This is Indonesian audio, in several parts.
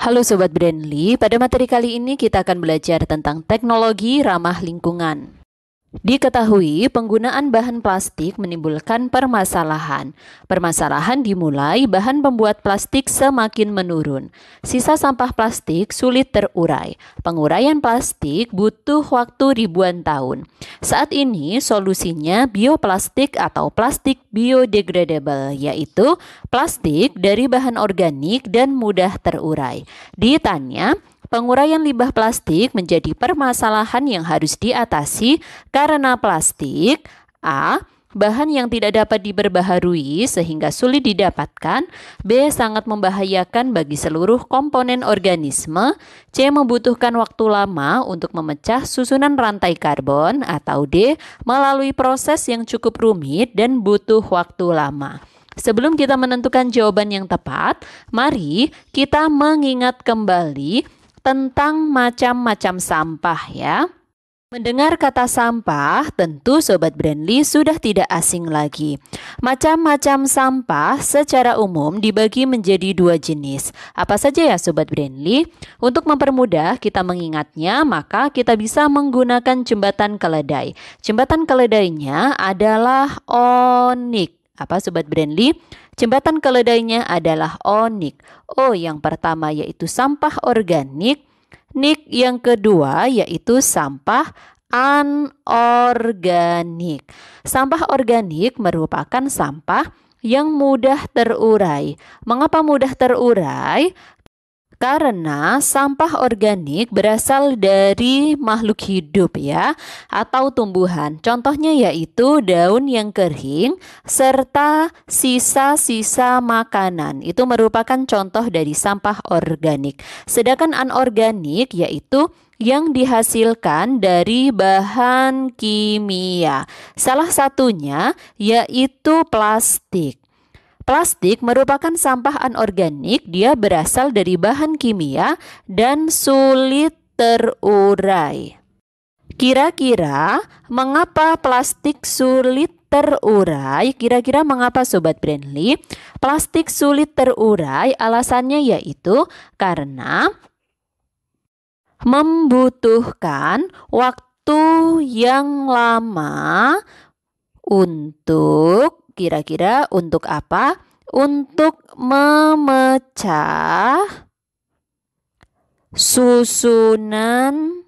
Halo Sobat Brandly, pada materi kali ini kita akan belajar tentang teknologi ramah lingkungan. Diketahui penggunaan bahan plastik menimbulkan permasalahan. Permasalahan dimulai bahan pembuat plastik semakin menurun. Sisa sampah plastik sulit terurai. Penguraian plastik butuh waktu ribuan tahun. Saat ini solusinya bioplastik atau plastik biodegradable yaitu plastik dari bahan organik dan mudah terurai. Ditanya Penguraian limbah plastik menjadi permasalahan yang harus diatasi karena plastik A bahan yang tidak dapat diberbaharui sehingga sulit didapatkan, B sangat membahayakan bagi seluruh komponen organisme, C membutuhkan waktu lama untuk memecah susunan rantai karbon atau D melalui proses yang cukup rumit dan butuh waktu lama. Sebelum kita menentukan jawaban yang tepat, mari kita mengingat kembali tentang macam-macam sampah ya. Mendengar kata sampah, tentu Sobat Brandly sudah tidak asing lagi. Macam-macam sampah secara umum dibagi menjadi dua jenis. Apa saja ya Sobat Brandly? Untuk mempermudah kita mengingatnya, maka kita bisa menggunakan jembatan keledai. Jembatan keledainya adalah onik. Apa Sobat Brandly? Jembatan keledainya adalah onik. O oh, yang pertama yaitu sampah organik. Nik yang kedua yaitu sampah anorganik. Sampah organik merupakan sampah yang mudah terurai. Mengapa mudah terurai? karena sampah organik berasal dari makhluk hidup ya atau tumbuhan. Contohnya yaitu daun yang kering serta sisa-sisa makanan. Itu merupakan contoh dari sampah organik. Sedangkan anorganik yaitu yang dihasilkan dari bahan kimia. Salah satunya yaitu plastik. Plastik merupakan sampah anorganik, dia berasal dari bahan kimia dan sulit terurai. Kira-kira mengapa plastik sulit terurai? Kira-kira mengapa Sobat Brandly? Plastik sulit terurai alasannya yaitu karena membutuhkan waktu yang lama untuk Kira-kira untuk apa? Untuk memecah susunan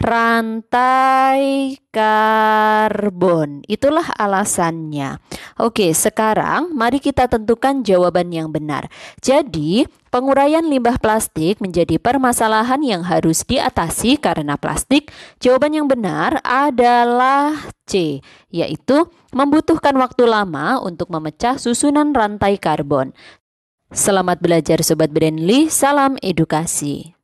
rantai karbon. Itulah alasannya. Oke, sekarang mari kita tentukan jawaban yang benar. Jadi, penguraian limbah plastik menjadi permasalahan yang harus diatasi karena plastik. Jawaban yang benar adalah C, yaitu membutuhkan waktu lama untuk memecah susunan rantai karbon. Selamat belajar Sobat Brandly, salam edukasi.